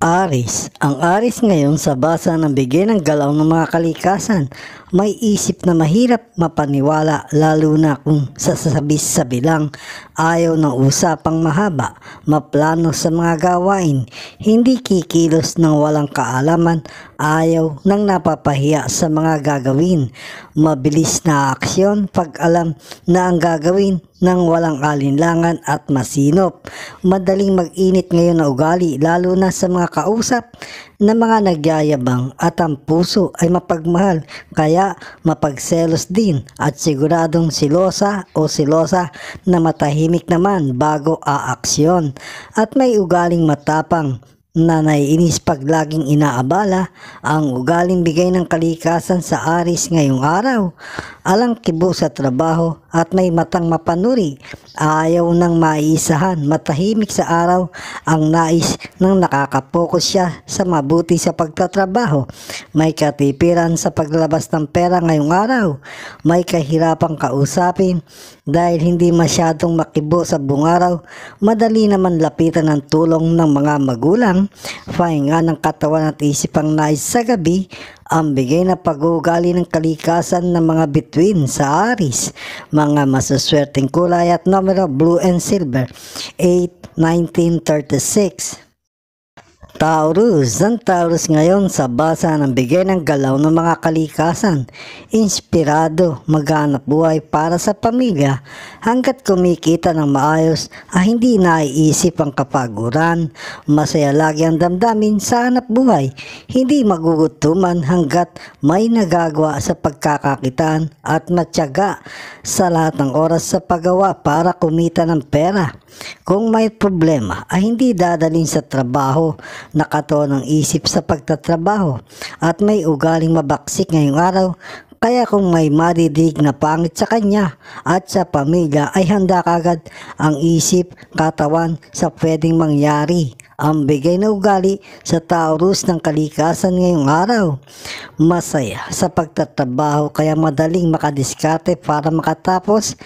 Aris. Ang Aris ngayon sa basa ng bigay ng galaw ng mga kalikasan. May isip na mahirap mapaniwala lalo na kung sasasabi-sabi lang. Ayaw ng usapang mahaba, maplano sa mga gawain, hindi kikilos ng walang kaalaman, ayaw nang napapahiya sa mga gagawin. Mabilis na aksyon pag alam na ang gagawin ng walang alinlangan at masinop. Madaling mag-init ngayon na ugali lalo na sa mga kausap na mga nagyayabang at ang puso ay mapagmahal kaya mapagselos din at siguradong silosa o silosa na matahimik naman bago aaksyon at may ugaling matapang na naiinis pag laging inaabala ang ugaling bigay ng kalikasan sa aris ngayong araw, alang kibo sa trabaho at may matang mapanuri. Ayaw nang maiisahan, matahimik sa araw ang nais nang nakakapokus siya sa mabuti sa pagtatrabaho. May katipiran sa paglabas ng pera ngayong araw. May kahirapang kausapin dahil hindi masyadong makibo sa bungaraw. Madali naman lapitan ng tulong ng mga magulang, pahinga ng katawan at isipang nais sa gabi, ang bigay na pag-uugali ng kalikasan ng mga bituin sa Aris, mga masuswerteng kulay at numero blue and silver, 8, 1936. Taurus, ang Taurus ngayon sa basa ng bigay ng galaw ng mga kalikasan, inspirado, maghanap buhay para sa pamilya, hanggat kumikita ng maayos ay hindi naiisip ang kapaguran, masaya lagi ang damdamin sa hanap buhay, hindi magugutuman hanggat may nagagawa sa pagkakakitaan at matyaga sa lahat ng oras sa paggawa para kumita ng pera. Kung may problema ay hindi dadalhin sa trabaho, nakatoon ang isip sa pagtatrabaho at may ugaling mabaksik ngayong araw kaya kung may maridig na pangit sa kanya at sa pamilya ay handa kagad ang isip, katawan sa pwedeng mangyari. Ang bigay na ugali sa taurus ng kalikasan ngayong araw. Masaya sa pagtatrabaho kaya madaling makadiskarte para makatapos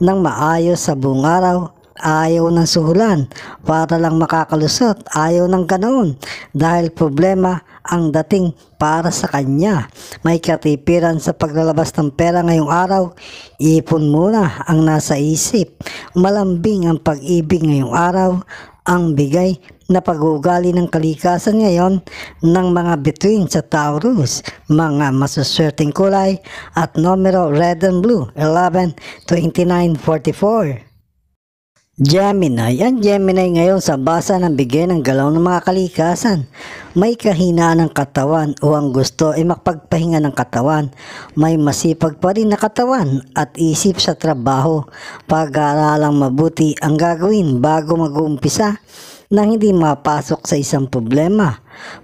ng maayos sa buong araw ayaw ng suhulan para lang makakalusot, ayaw ng ganoon dahil problema ang dating para sa kanya. May katipiran sa paglalabas ng pera ngayong araw, ipon muna ang nasa isip. Malambing ang pag-ibig ngayong araw, ang bigay na pag-uugali ng kalikasan ngayon ng mga between sa Taurus, mga masuswerteng kulay at numero red and blue 11, 29, 44. Gemini, ang Gemini ngayon sa basa ng bigay ng galaw ng mga kalikasan. May kahinaan ng katawan o ang gusto ay makapagpahinga ng katawan. May masipag pa rin na katawan at isip sa trabaho. Pag-aaralang mabuti ang gagawin bago mag-uumpisa nang hindi mapasok sa isang problema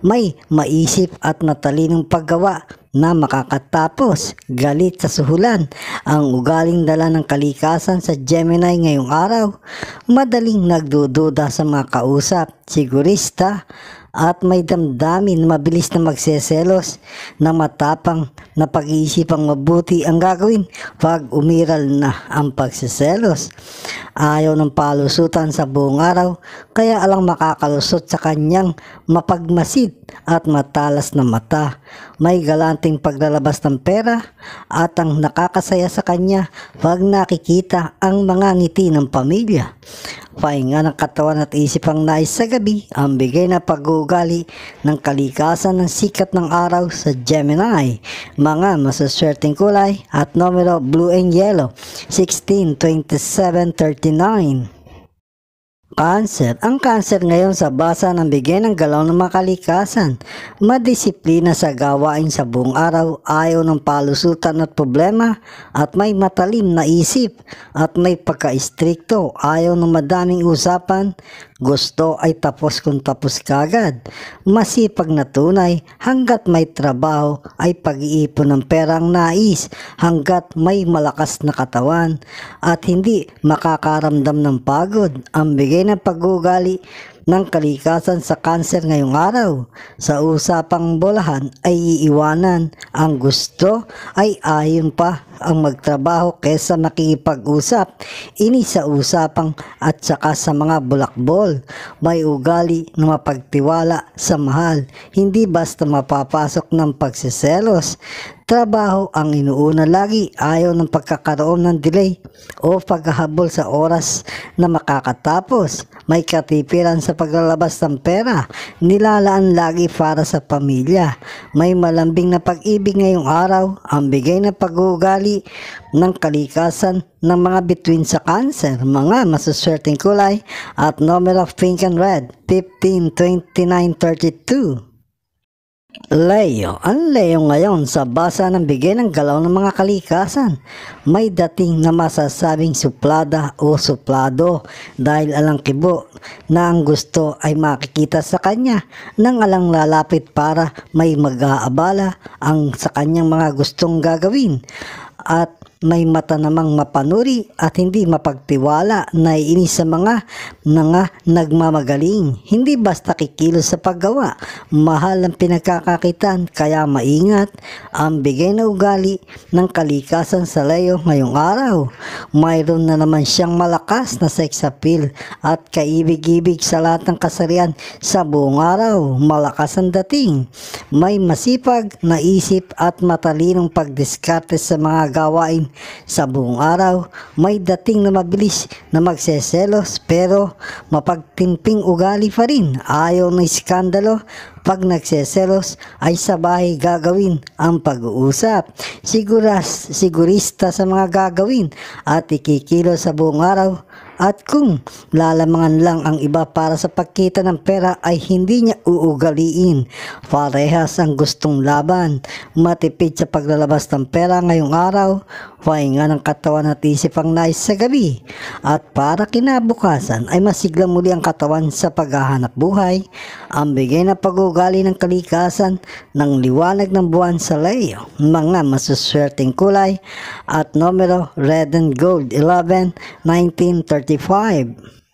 may maisip at matalinong paggawa na makakatapos galit sa suhulan ang ugaling dala ng kalikasan sa Gemini ngayong araw madaling nagdududa sa mga kausap sigurista at may damdamin na mabilis na magseselos na matapang na pag-iisip ang mabuti ang gagawin pag umiral na ang pagseselos ayaw ng palusutan sa buong araw kaya alang makakalusot sa kanyang mapagmas asid at matalas na mata. May galanting paglalabas ng pera at ang nakakasaya sa kanya pag nakikita ang mga ngiti ng pamilya. Pahinga ng katawan at isip ang nais sa gabi ang bigay na pag-uugali ng kalikasan ng sikat ng araw sa Gemini. Mga masaswerteng kulay at numero blue and yellow 16, 27, 39. Cancer. Ang cancer ngayon sa basa ng bigyan ng galaw ng makalikasan. Madisiplina sa gawain sa buong araw, ayaw ng palusutan at problema, at may matalim na isip, at may pagka-istrikto, ayaw ng madaming usapan, gusto ay tapos kung tapos kagad. Masipag na tunay hanggat may trabaho ay pag-iipon ng perang nais hanggat may malakas na katawan at hindi makakaramdam ng pagod. Ang bigay ng pag pagugali ng kalikasan sa kanser ngayong araw. Sa usapang bolahan ay iiwanan. Ang gusto ay ayon pa ang magtrabaho kesa makikipag-usap. Ini sa usapang at saka sa mga bulakbol. May ugali na mapagtiwala sa mahal. Hindi basta mapapasok ng pagsiselos. Trabaho ang inuuna lagi ayaw ng pagkakaroon ng delay o paghahabol sa oras na makakatapos. May katipiran sa paglalabas ng pera, nilalaan lagi para sa pamilya. May malambing na pag-ibig ngayong araw, ang bigay na pag-uugali ng kalikasan ng mga between sa cancer, mga masuswerteng kulay at number of pink and red, 15, 29, 32. Leo, ang Leo ngayon sa basa ng bigay ng galaw ng mga kalikasan. May dating na masasabing suplada o suplado dahil alang kibo na ang gusto ay makikita sa kanya nang alang lalapit para may mag-aabala ang sa kanyang mga gustong gagawin at may mata namang mapanuri at hindi mapagtiwala na iinis sa mga mga nagmamagaling. Hindi basta kikilos sa paggawa. Mahal ang pinagkakakitan kaya maingat ang bigay na ugali ng kalikasan sa layo ngayong araw. Mayroon na naman siyang malakas na sex appeal at kaibig-ibig sa lahat ng kasarian sa buong araw. Malakas ang dating. May masipag na isip at matalinong pagdiskarte sa mga gawain sa buong araw, may dating na mabilis na magseselos pero mapagtimping ugali pa rin. Ayaw ng iskandalo, pag nagseselos ay sa bahay gagawin ang pag-uusap. Siguras, sigurista sa mga gagawin at ikikilo sa buong araw at kung lalamangan lang ang iba para sa pagkita ng pera ay hindi niya uugaliin. Parehas ang gustong laban. Matipid sa paglalabas ng pera ngayong araw, pahinga ng katawan at isip ang nais sa gabi at para kinabukasan ay masigla muli ang katawan sa paghahanap buhay ang bigay na pagugali ng kalikasan ng liwanag ng buwan sa layo mga masuswerteng kulay at numero red and gold 11 1935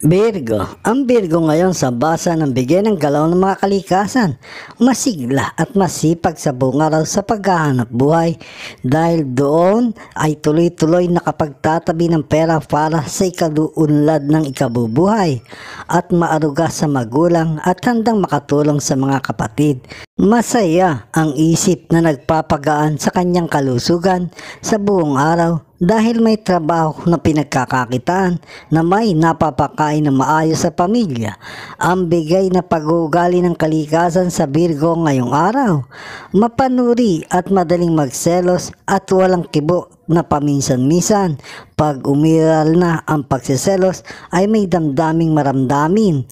Virgo. Ang Virgo ngayon sa basa ng bigay ng galaw ng mga kalikasan. Masigla at masipag sa bunga raw sa paghahanap buhay dahil doon ay tuloy-tuloy nakapagtatabi ng pera para sa ikaluunlad ng ikabubuhay at maaruga sa magulang at handang makatulong sa mga kapatid. Masaya ang isip na nagpapagaan sa kanyang kalusugan sa buong araw dahil may trabaho na pinagkakakitaan na may napapakain na maayos sa pamilya. Ang bigay na pag-uugali ng kalikasan sa Virgo ngayong araw. Mapanuri at madaling magselos at walang kibo na paminsan-minsan. Pag umiral na ang pagsiselos ay may damdaming maramdamin.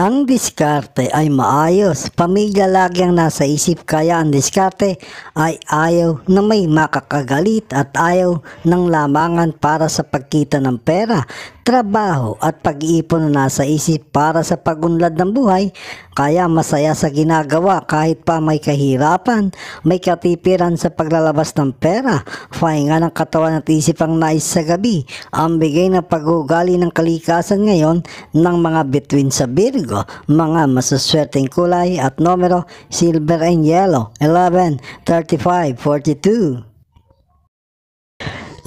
Ang diskarte ay maayos. Pamilya lagi ang nasa isip kaya ang diskarte ay ayaw na may makakagalit at ayaw ng lamangan para sa pagkita ng pera trabaho at pag-iipon na nasa isip para sa pagunlad ng buhay, kaya masaya sa ginagawa kahit pa may kahirapan, may katipiran sa paglalabas ng pera, pahinga ng katawan at isip ang nais sa gabi, ang bigay na pagugali ng kalikasan ngayon ng mga between sa Virgo, mga masuswerteng kulay at numero silver and yellow, 11, 35, 42.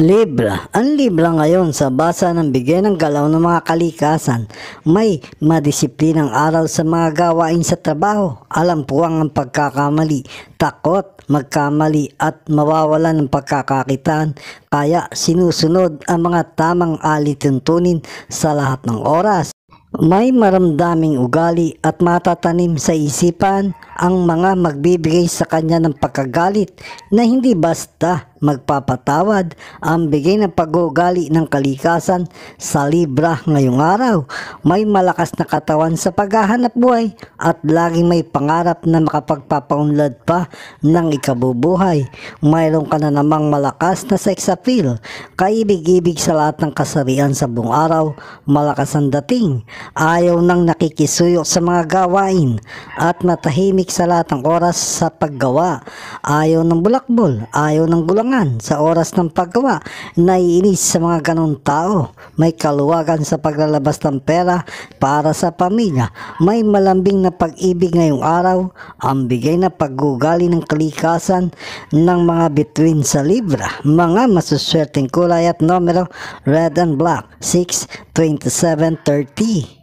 Libra. Ang Libra ngayon sa basa ng bigay ng galaw ng mga kalikasan, may madisiplinang araw sa mga gawain sa trabaho. Alam po ang pagkakamali, takot, magkamali at mawawala ng pagkakakitaan. Kaya sinusunod ang mga tamang alituntunin sa lahat ng oras. May maramdaming ugali at matatanim sa isipan ang mga magbibigay sa kanya ng pagkagalit na hindi basta magpapatawad ang bigay ng pagugali ng kalikasan sa Libra ngayong araw. May malakas na katawan sa paghahanap buhay at laging may pangarap na makapagpapaunlad pa ng ikabubuhay. Mayroon ka na namang malakas na sex appeal, kaibig-ibig sa lahat ng kasarian sa buong araw, malakas ang dating, ayaw nang nakikisuyo sa mga gawain at matahimik sa lahat ng oras sa paggawa, ayaw ng bulakbol, ayaw ng gulang kakulangan sa oras ng paggawa. Naiinis sa mga ganong tao. May kaluwagan sa paglalabas ng pera para sa pamilya. May malambing na pag-ibig ngayong araw. Ang bigay na paggugali ng kalikasan ng mga bituin sa Libra. Mga masuswerteng kulay at numero red and black 6, 27, 30.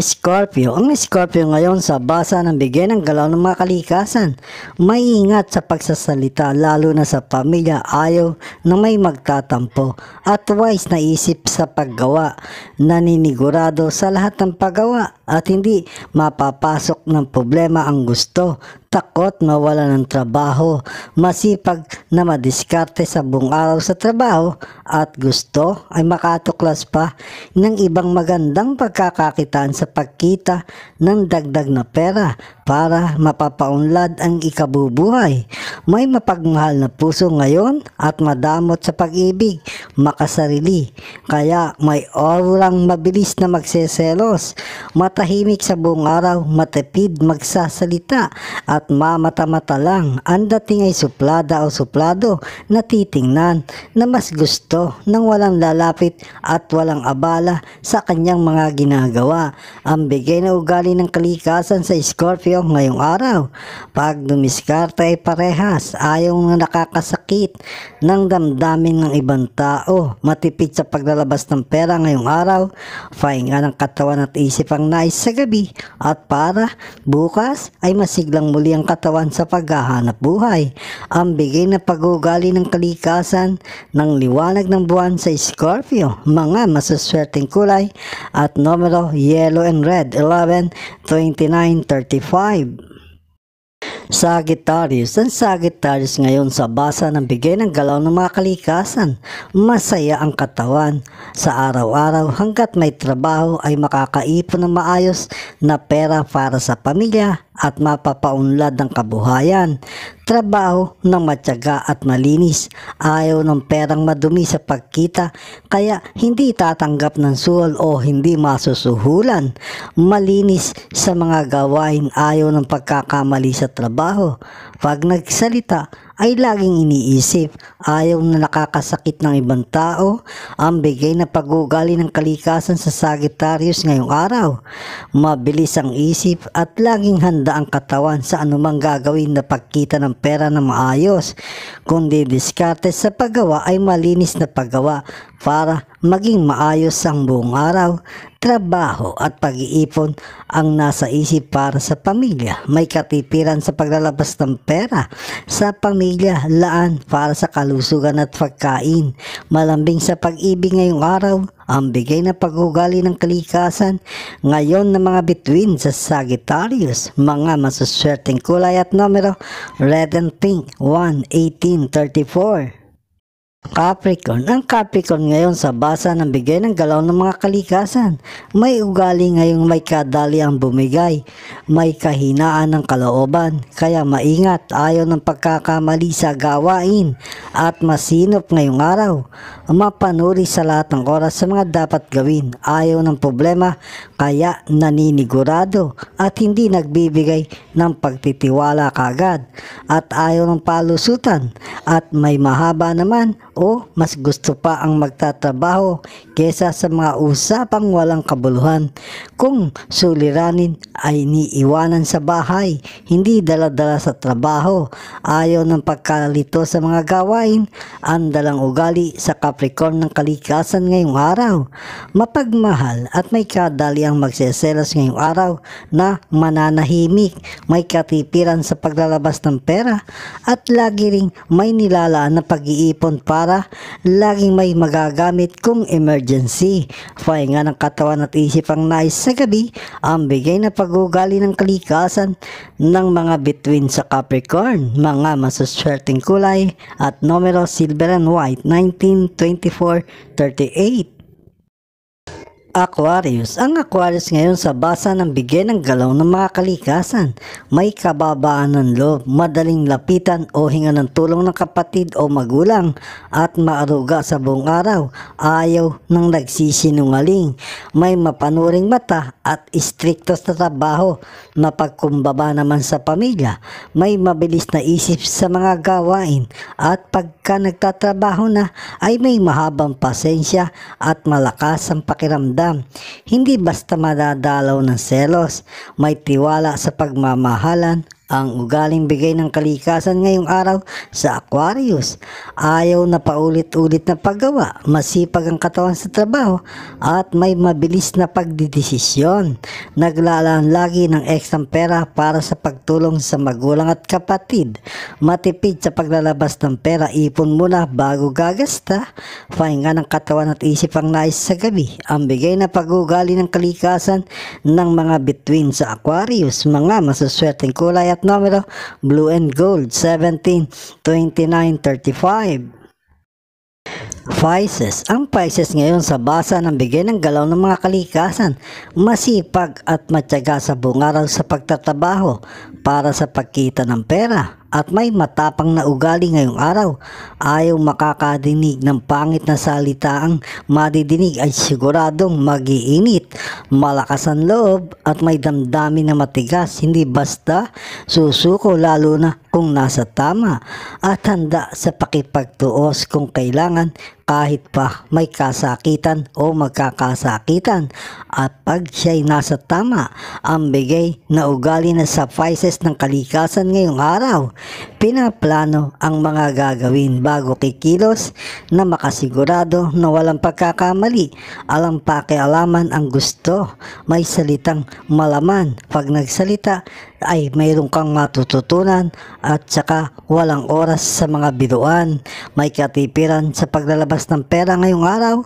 Scorpio. Ang Scorpio ngayon sa basa ng bigyan ng galaw ng mga kalikasan. ingat sa pagsasalita lalo na sa pamilya ayaw na may magtatampo at wise na isip sa paggawa. Naninigurado sa lahat ng paggawa at hindi mapapasok ng problema ang gusto takot mawala ng trabaho, masipag na madiskarte sa buong araw sa trabaho at gusto ay makatuklas pa ng ibang magandang pagkakakitaan sa pagkita ng dagdag na pera para mapapaunlad ang ikabubuhay. May mapagmahal na puso ngayon at madamot sa pag-ibig, makasarili. Kaya may orang mabilis na magseselos, matahimik sa buong araw, matipid magsasalita at at mamata-mata lang ang dating ay suplada o suplado na titingnan na mas gusto nang walang lalapit at walang abala sa kanyang mga ginagawa. Ang bigay na ugali ng kalikasan sa Scorpio ngayong araw. Pag dumiskarte ay parehas, ayaw na nakakasakit sakit ng damdamin ng ibang tao. Matipid sa paglalabas ng pera ngayong araw, pahinga ng katawan at isip ang nais sa gabi at para bukas ay masiglang muli ang katawan sa paghahanap buhay. Ang bigay na pagugali ng kalikasan ng liwanag ng buwan sa Scorpio, mga masaswerteng kulay at numero yellow and red 11, 29, 35. Sagittarius, ang Sagittarius ngayon sa basa ng bigay ng galaw ng mga kalikasan. Masaya ang katawan. Sa araw-araw hanggat may trabaho ay makakaipon ng maayos na pera para sa pamilya at mapapaunlad ng kabuhayan. Trabaho ng matyaga at malinis. Ayaw ng perang madumi sa pagkita kaya hindi tatanggap ng suhol o hindi masusuhulan. Malinis sa mga gawain ayaw ng pagkakamali sa trabaho. Pag nagsalita ay laging iniisip. Ayaw na nakakasakit ng ibang tao ang bigay na pag-ugali ng kalikasan sa Sagittarius ngayong araw. Mabilis ang isip at laging handa ang katawan sa anumang gagawin na pagkita ng pera na maayos. Kundi diskarte sa paggawa ay malinis na paggawa para maging maayos ang buong araw, trabaho at pag-iipon ang nasa isip para sa pamilya. May katipiran sa paglalabas ng pera sa pamilya, laan para sa kalusugan at pagkain. Malambing sa pag-ibig ngayong araw, ang bigay na pag-ugali ng kalikasan ngayon ng mga bituin sa Sagittarius, mga masuswerteng kulay at numero red and pink 1, 18, 34. Capricorn. Ang Capricorn ngayon sa basa ng bigay ng galaw ng mga kalikasan. May ugali ngayong may kadali ang bumigay. May kahinaan ng kalooban. Kaya maingat ayaw ng pagkakamali sa gawain at masinop ngayong araw. Mapanuri sa lahat ng oras sa mga dapat gawin. Ayaw ng problema kaya naninigurado at hindi nagbibigay ng pagtitiwala kagad. At ayaw ng palusutan at may mahaba naman o mas gusto pa ang magtatrabaho kesa sa mga usapang walang kabuluhan. Kung suliranin ay niiwanan sa bahay, hindi daladala sa trabaho, ayaw ng pagkalito sa mga gawain, ang dalang ugali sa Capricorn ng kalikasan ngayong araw. Mapagmahal at may kadali ang magseselos ngayong araw na mananahimik, may katipiran sa paglalabas ng pera at lagi ring may nilalaan na pag-iipon para para laging may magagamit kung emergency. Pahinga ng katawan at isip ang nais sa gabi ang bigay na pag ng kalikasan ng mga between sa Capricorn, mga masuswerteng kulay at numero silver and white 19, 24, 38. Aquarius. Ang Aquarius ngayon sa basa ng bigyan ng galaw ng mga kalikasan. May kababaan ng loob, madaling lapitan o hinga ng tulong ng kapatid o magulang at maaruga sa buong araw. Ayaw ng nagsisinungaling. May mapanuring mata at istrikto sa trabaho. Mapagkumbaba naman sa pamilya. May mabilis na isip sa mga gawain at pagka nagtatrabaho na ay may mahabang pasensya at malakas ang pakiramdam madam. Hindi basta madadalaw ng selos, may tiwala sa pagmamahalan ang ugaling bigay ng kalikasan ngayong araw sa Aquarius. Ayaw na paulit-ulit na paggawa, masipag ang katawan sa trabaho at may mabilis na pagdidesisyon. Naglalaan lagi ng ekstrang pera para sa pagtulong sa magulang at kapatid. Matipid sa paglalabas ng pera, ipon muna bago gagasta. Pahinga ng katawan at isip ang nais sa gabi. Ang bigay na pag-ugali ng kalikasan ng mga bituin sa Aquarius, mga masuswerteng kulay at at numero blue and gold 17, 29, 35. Pisces. Ang Pisces ngayon sa basa ng bigay ng galaw ng mga kalikasan, masipag at matyaga sa bungaraw sa pagtatrabaho para sa pagkita ng pera at may matapang na ugali ngayong araw. Ayaw makakadinig ng pangit na salita ang madidinig ay siguradong magiinit, malakas ang loob at may damdamin na matigas, hindi basta susuko lalo na kung nasa tama at handa sa pakipagtuos kung kailangan kahit pa may kasakitan o magkakasakitan at pag siya'y nasa tama ang bigay na ugali na sa ng kalikasan ngayong araw, pinaplano ang mga gagawin bago kikilos na makasigurado na walang pagkakamali, alang pakialaman ang gusto, may salitang malaman pag nagsalita ay mayroon kang matututunan at saka walang oras sa mga biruan. May katipiran sa paglalabas ng pera ngayong araw,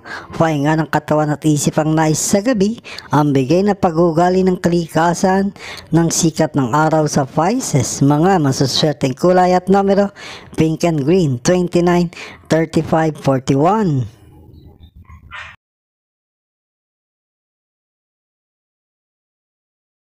pahinga ng katawan at isip ang nais sa gabi, ang bigay na pagugali ng kalikasan ng sikat ng araw sa Pisces, mga masuswerteng kulay at numero pink and green 29, 35, 41.